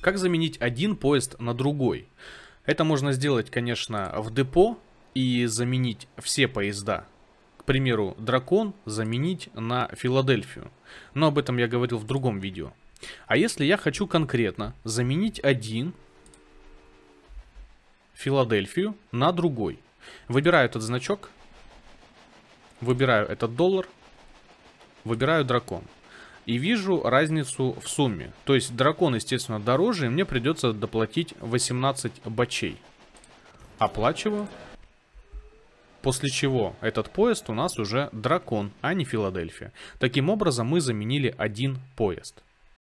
Как заменить один поезд на другой? Это можно сделать, конечно, в депо и заменить все поезда. К примеру, дракон заменить на Филадельфию. Но об этом я говорил в другом видео. А если я хочу конкретно заменить один Филадельфию на другой. Выбираю этот значок, выбираю этот доллар, выбираю дракон и вижу разницу в сумме. То есть дракон, естественно, дороже, и мне придется доплатить 18 бачей. Оплачиваю. После чего этот поезд у нас уже дракон, а не Филадельфия. Таким образом мы заменили один поезд.